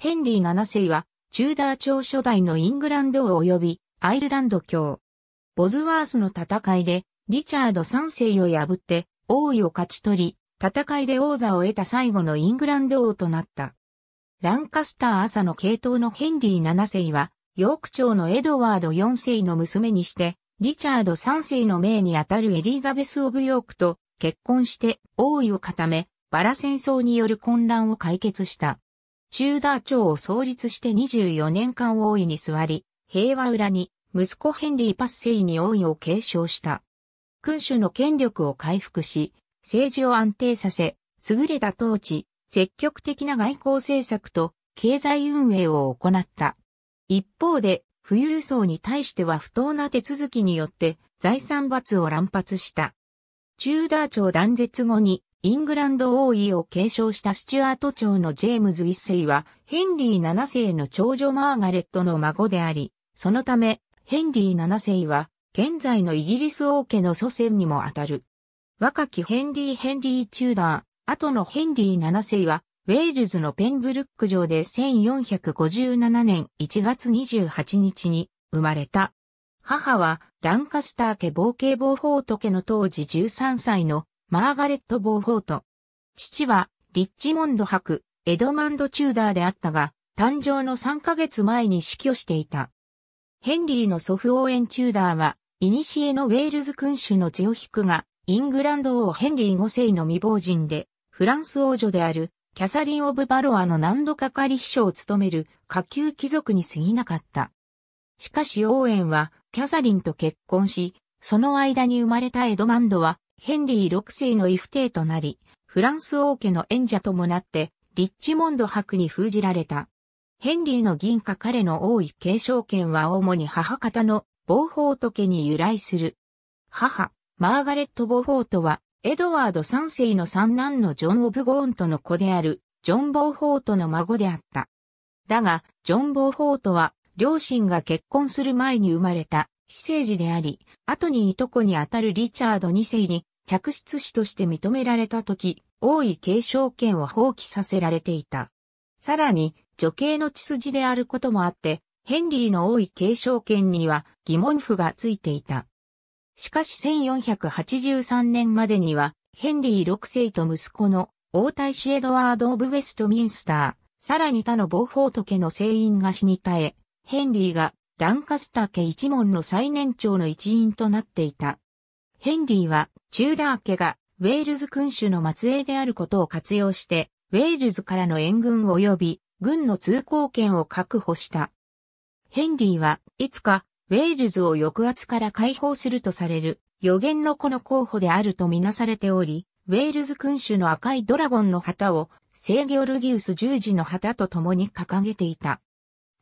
ヘンリー7世は、チューダー朝初代のイングランド王及びアイルランド教。ボズワースの戦いで、リチャード3世を破って王位を勝ち取り、戦いで王座を得た最後のイングランド王となった。ランカスター朝の系統のヘンリー7世は、ヨーク朝のエドワード4世の娘にして、リチャード3世の命にあたるエリザベス・オブ・ヨークと結婚して王位を固め、バラ戦争による混乱を解決した。チューダー朝を創立して24年間王位に座り、平和裏に息子ヘンリー・パッセイに王位を継承した。君主の権力を回復し、政治を安定させ、優れた統治、積極的な外交政策と経済運営を行った。一方で、富裕層に対しては不当な手続きによって財産罰を乱発した。チューダー朝断絶後にイングランド王位を継承したスチュアート朝のジェームズ一世は、ヘンリー七世の長女マーガレットの孫であり、そのため、ヘンリー七世は、現在のイギリス王家の祖先にもあたる。若きヘンリー・ヘンリー・チューダー、後のヘンリー七世は、ウェールズのペンブルック城で1457年1月28日に生まれた。母はランカスター家冒険、冒法と家の当時13歳のマーガレット・ボーフォート。父は、リッチモンド博、エドマンド・チューダーであったが、誕生の3ヶ月前に死去していた。ヘンリーの祖父オーエン・チューダーは、イニシエのウェールズ君主のジオヒクが、イングランド王ヘンリー5世の未亡人で、フランス王女である、キャサリン・オブ・バロアの何度かかり秘書を務める下級貴族に過ぎなかった。しかしオーエンは、キャサリンと結婚し、その間に生まれたエドマンドは、ヘンリー6世の異父帝となり、フランス王家の縁者ともなって、リッチモンド博に封じられた。ヘンリーの銀貨彼の王位継承権は主に母方のボーフォート家に由来する。母、マーガレット・ボーフォートは、エドワード3世の三男のジョン・オブゴーンとの子である、ジョン・ボーフォートの孫であった。だが、ジョン・ボーフォートは、両親が結婚する前に生まれた非政治であり、後にいとこにあたるリチャード2世に着出子として認められた時、王位継承権を放棄させられていた。さらに、女系の血筋であることもあって、ヘンリーの王位継承権には疑問符がついていた。しかし1483年までには、ヘンリー6世と息子の王太子エドワード・オブ・ウェストミンスター、さらに他の暴法と家の聖員が死に絶え、ヘンリーがランカスター家一門の最年長の一員となっていた。ヘンリーは、チューダー家がウェールズ君主の末裔であることを活用して、ウェールズからの援軍及び軍の通行権を確保した。ヘンリーはいつかウェールズを抑圧から解放するとされる予言の子の候補であるとみなされており、ウェールズ君主の赤いドラゴンの旗を聖ギョルギウス十字の旗と共に掲げていた。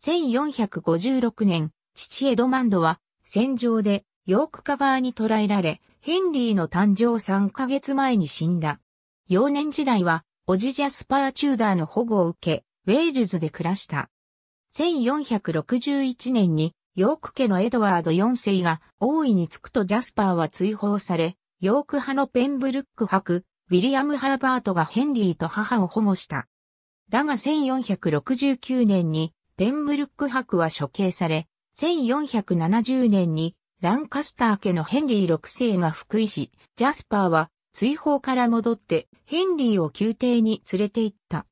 1456年、父エドマンドは戦場でヨークカ側に捕らえられ、ヘンリーの誕生3ヶ月前に死んだ。幼年時代は、おじジャスパー・チューダーの保護を受け、ウェールズで暮らした。1461年に、ヨーク家のエドワード4世が王位につくとジャスパーは追放され、ヨーク派のペンブルック伯、ウィリアム・ハーバートがヘンリーと母を保護した。だが1469年にペンブルック博は処刑され、1470年にランカスター家のヘンリー6世が復位し、ジャスパーは追放から戻ってヘンリーを宮廷に連れて行った。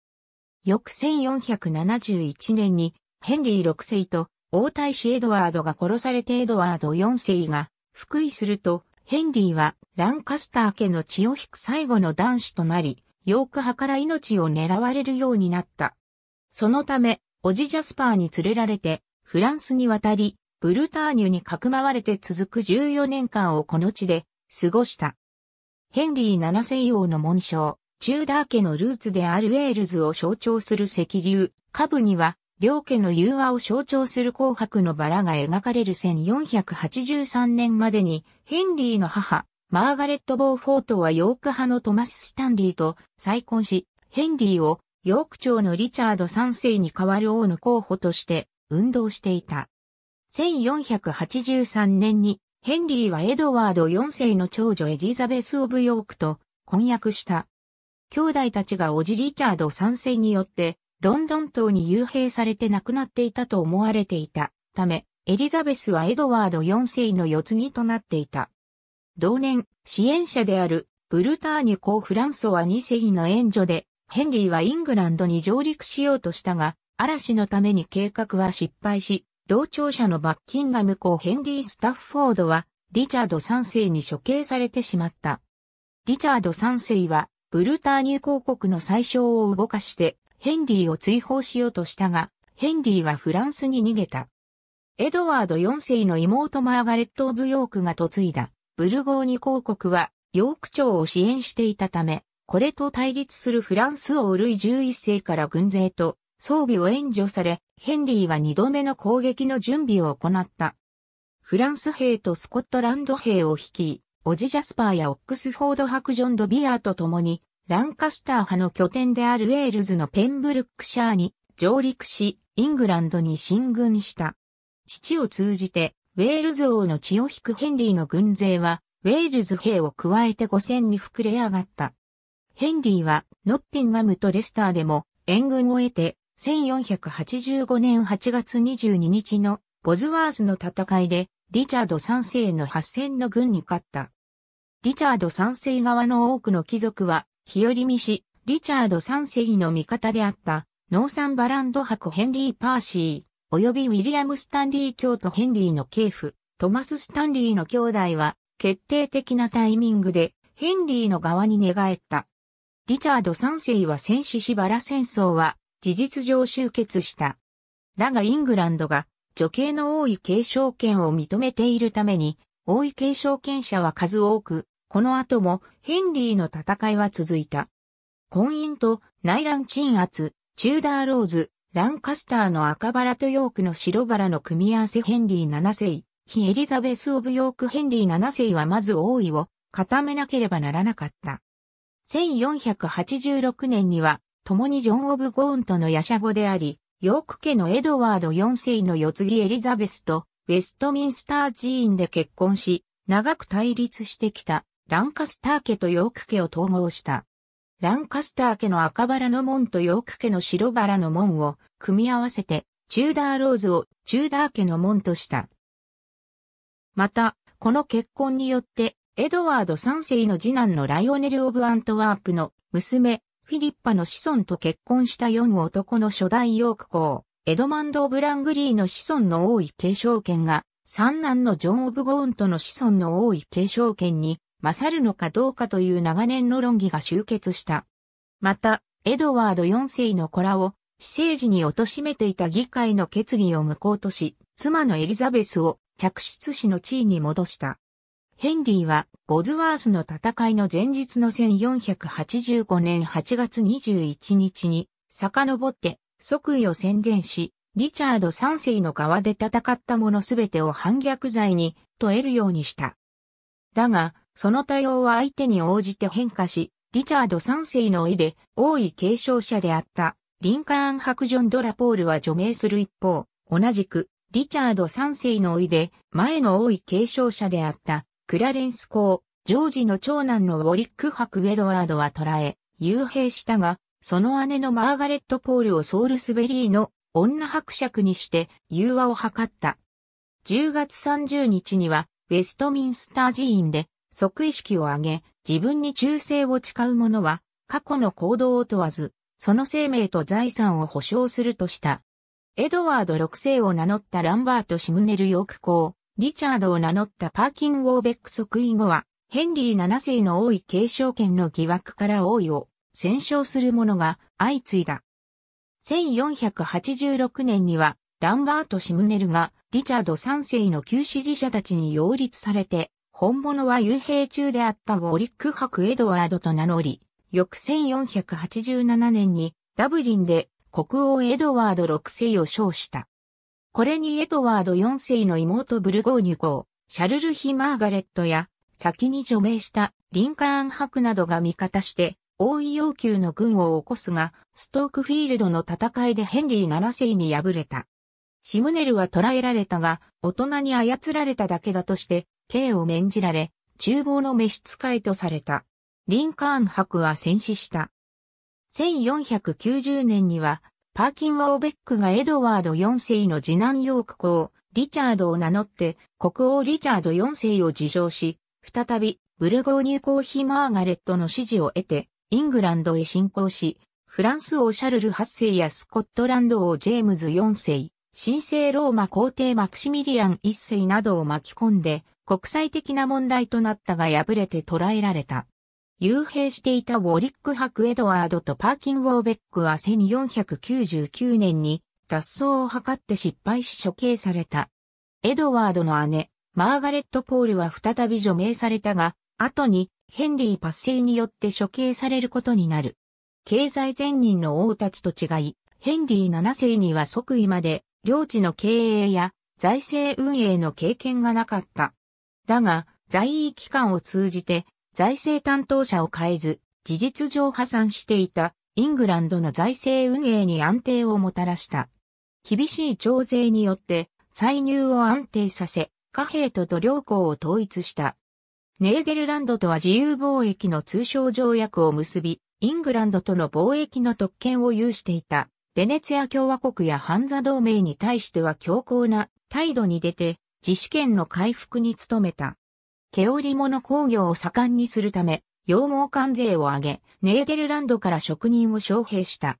翌1471年にヘンリー6世と王太子エドワードが殺されてエドワード4世が復位すると、ヘンリーはランカスター家の血を引く最後の男子となり、ヨーク派から命を狙われるようになった。そのため、おじジャスパーに連れられて、フランスに渡り、ブルターニュにかくまわれて続く14年間をこの地で過ごした。ヘンリー7世王の紋章、チューダー家のルーツであるウェールズを象徴する石流、下部には、両家の融和を象徴する紅白のバラが描かれる1483年までに、ヘンリーの母、マーガレット・ボーフォートはヨーク派のトマス・スタンリーと再婚し、ヘンリーをヨーク朝のリチャード3世に代わる王の候補として運動していた。1483年にヘンリーはエドワード4世の長女エリザベス・オブ・ヨークと婚約した。兄弟たちがおじリチャード3世によってロンドン島に幽閉されて亡くなっていたと思われていたため、エリザベスはエドワード4世の四継ぎとなっていた。同年、支援者であるブルターニュ公フランソは2世の援助でヘンリーはイングランドに上陸しようとしたが、嵐のために計画は失敗し、同庁舎のバッキンガム公ヘンリー・スタッフォードは、リチャード3世に処刑されてしまった。リチャード3世は、ブルターニュ公国の最小を動かして、ヘンリーを追放しようとしたが、ヘンリーはフランスに逃げた。エドワード4世の妹マーガレット・オブ・ヨークが嫁いだ、ブルゴーニュ公国は、ヨーク朝を支援していたため、これと対立するフランス王ルイ11世から軍勢と装備を援助され、ヘンリーは2度目の攻撃の準備を行った。フランス兵とスコットランド兵を率い、オジ・ジャスパーやオックスフォード伯ジョン・ド・ビアーと共に、ランカスター派の拠点であるウェールズのペンブルックシャーに上陸し、イングランドに進軍した。父を通じて、ウェールズ王の血を引くヘンリーの軍勢は、ウェールズ兵を加えて5000に膨れ上がった。ヘンリーはノッティンガムとレスターでも援軍を得て1485年8月22日のボズワースの戦いでリチャード3世の8戦の軍に勝った。リチャード3世側の多くの貴族は日和見し、リチャード3世の味方であったノーサンバランド博ヘンリー・パーシー、及びウィリアム・スタンリー教徒ヘンリーの系譜、トマス・スタンリーの兄弟は決定的なタイミングでヘンリーの側に寝返った。リチャード三世は戦死しバラ戦争は事実上終結した。だがイングランドが女系の王位継承権を認めているために、王位継承権者は数多く、この後もヘンリーの戦いは続いた。婚姻と内乱鎮圧、チューダーローズ、ランカスターの赤バラとヨークの白バラの組み合わせヘンリー7世、非エリザベス・オブ・ヨークヘンリー7世はまず王位を固めなければならなかった。1486年には、共にジョン・オブ・ゴーンとの夜叉語であり、ヨーク家のエドワード4世の世継ぎエリザベスと、ウェストミンスター寺院で結婚し、長く対立してきた、ランカスター家とヨーク家を統合した。ランカスター家の赤バラの門とヨーク家の白バラの門を組み合わせて、チューダーローズをチューダー家の門とした。また、この結婚によってエドワード3世の次男のライオネル・オブ・アントワープの娘、フィリッパの子孫と結婚した4男の初代ヨーク公、エドマンド・オブ・ラングリーの子孫の多い継承権が、三男のジョン・オブ・ゴーンとの子孫の多い継承権に、勝るのかどうかという長年の論議が終結した。また、エドワード4世の子らを、私生児に貶めていた議会の決議を無効とし、妻のエリザベスを着室氏の地位に戻した。ヘンリーは、ボズワースの戦いの前日の1485年8月21日に、遡って、即位を宣言し、リチャード3世の側で戦った者すべてを反逆罪に問えるようにした。だが、その対応は相手に応じて変化し、リチャード3世の意で王位継承者であったリンカーンハクジョン・ドラポールは除名する一方、同じくリチャード3世の意で前の王位継承者であったクラレンス公、ジョージの長男のウォリック伯ウェドワードは捕らえ、幽閉したが、その姉のマーガレット・ポールをソウルスベリーの女伯爵にして融和を図った。10月30日には、ウェストミンスター寺院で即位式を挙げ、自分に忠誠を誓う者は、過去の行動を問わず、その生命と財産を保証するとした。エドワード6世を名乗ったランバート・シムネル・ヨーク公、リチャードを名乗ったパーキン・ウォーベック即位後は、ヘンリー7世の王位継承権の疑惑から王位を戦勝する者が相次いだ。1486年には、ランバート・シムネルがリチャード3世の旧支持者たちに擁立されて、本物は幽閉中であったウォリック博エドワードと名乗り、翌1487年にダブリンで国王エドワード6世を称した。これにエドワード4世の妹ブルゴーニュ公、シャルルヒ・マーガレットや、先に除名したリンカーン博などが味方して、王位要求の軍を起こすが、ストークフィールドの戦いでヘンリー7世に敗れた。シムネルは捕らえられたが、大人に操られただけだとして、刑を免じられ、厨房の召使いとされた。リンカーン博は戦死した。1490年には、パーキン・オーベックがエドワード4世の次男ヨーク公、リチャードを名乗って、国王リチャード4世を自称し、再び、ブルゴーニュ公妃マーガレットの支持を得て、イングランドへ侵攻し、フランス王シャルル8世やスコットランド王ジェームズ4世、神聖ローマ皇帝マクシミリアン1世などを巻き込んで、国際的な問題となったが敗れて捕らえられた。幽閉していたウォリック博エドワードとパーキン・ウォーベックは1499年に脱走を図って失敗し処刑された。エドワードの姉、マーガレット・ポールは再び除名されたが、後にヘンリー・パッセイによって処刑されることになる。経済前任の王たちと違い、ヘンリー7世には即位まで、領地の経営や財政運営の経験がなかった。だが、在位期間を通じて財政担当者を変えず、事実上破産していたイングランドの財政運営に安定をもたらした。厳しい徴税によって歳入を安定させ、貨幣と土両港を統一した。ネーデルランドとは自由貿易の通商条約を結び、イングランドとの貿易の特権を有していた、ベネツィア共和国やハンザ同盟に対しては強硬な態度に出て、自主権の回復に努めた。毛織物工業を盛んにするため、羊毛関税を上げ、ネーデルランドから職人を招聘した。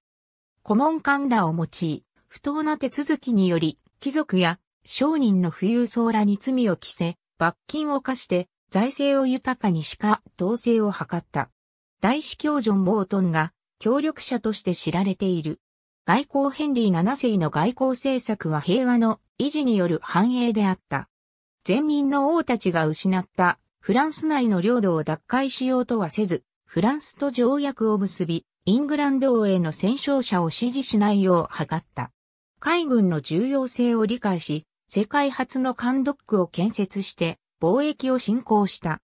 顧問官らを用い、不当な手続きにより、貴族や商人の富裕層らに罪を着せ、罰金を課して、財政を豊かにしか統制を図った。大司教ジョン・モートンが協力者として知られている。外交ヘンリー7世の外交政策は平和の維持による繁栄であった。全民の王たちが失ったフランス内の領土を奪回しようとはせず、フランスと条約を結び、イングランド王への戦勝者を支持しないよう図った。海軍の重要性を理解し、世界初の艦ドックを建設して貿易を進行した。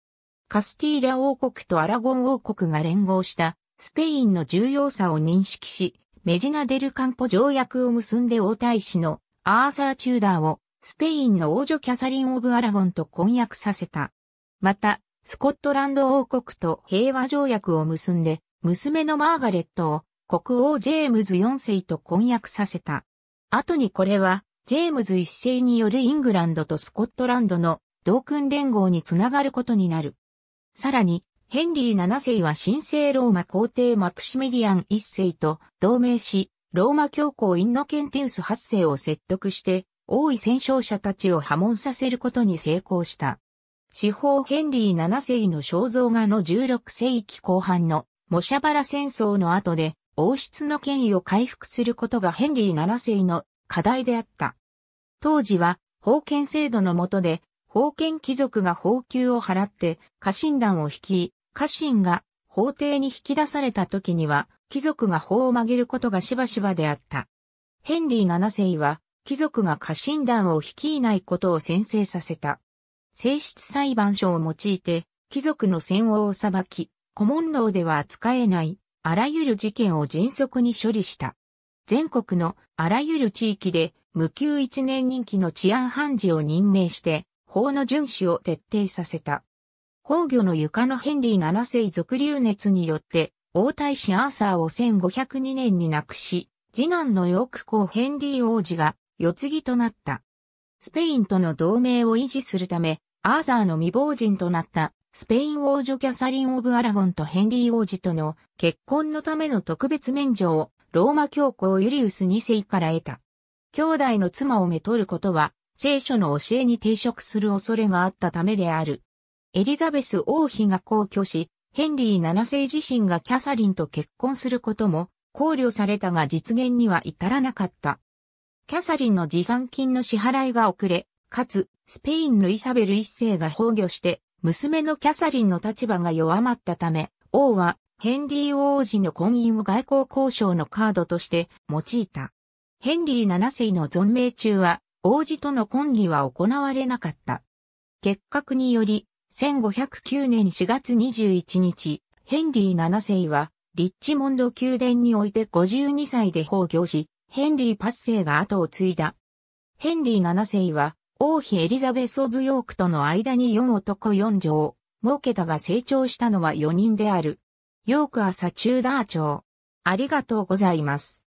カスティーラ王国とアラゴン王国が連合したスペインの重要さを認識し、メジナデルカンポ条約を結んで王太子のアーサー・チューダーをスペインの王女キャサリン・オブ・アラゴンと婚約させた。また、スコットランド王国と平和条約を結んで、娘のマーガレットを国王ジェームズ4世と婚約させた。後にこれは、ジェームズ一世によるイングランドとスコットランドの同訓連合につながることになる。さらに、ヘンリー7世は神聖ローマ皇帝マクシミリアン1世と同盟し、ローマ教皇インノケンティウス8世を説得して、王位戦勝者たちを破門させることに成功した。司法ヘンリー7世の肖像画の16世紀後半のモシャバラ戦争の後で王室の権威を回復することがヘンリー7世の課題であった。当時は封建制度の下で封建貴族が法給を払って家臣団を率い、家臣が法廷に引き出された時には貴族が法を曲げることがしばしばであった。ヘンリー7世は貴族が家臣団を率いないことを宣誓させた。正室裁判所を用いて、貴族の戦王を裁き、古文能では扱えない、あらゆる事件を迅速に処理した。全国のあらゆる地域で、無給一年任期の治安判事を任命して、法の遵守を徹底させた。崩御の床のヘンリー7世続流熱によって、王太子アーサーを1502年に亡くし、次男のヨーク公ヘンリー王子が世継ぎとなった。スペインとの同盟を維持するため、アーサーの未亡人となったスペイン王女キャサリン・オブ・アラゴンとヘンリー王子との結婚のための特別免除をローマ教皇ユリウス2世から得た。兄弟の妻をめとることは聖書の教えに抵触する恐れがあったためである。エリザベス王妃が皇居し、ヘンリー7世自身がキャサリンと結婚することも考慮されたが実現には至らなかった。キャサリンの持参金の支払いが遅れ、かつ、スペインのイサベル一世が崩御して、娘のキャサリンの立場が弱まったため、王はヘンリー王子の婚姻を外交交渉のカードとして用いた。ヘンリー七世の存命中は、王子との婚儀は行われなかった。結核により、1509年4月21日、ヘンリー七世は、リッチモンド宮殿において52歳で崩御し、ヘンリー・パッセが後を継いだ。ヘンリー7世は、王妃エリザベス・オブ・ヨークとの間に4男4女を設けたが成長したのは4人である。ヨーク朝中ダー長。ありがとうございます。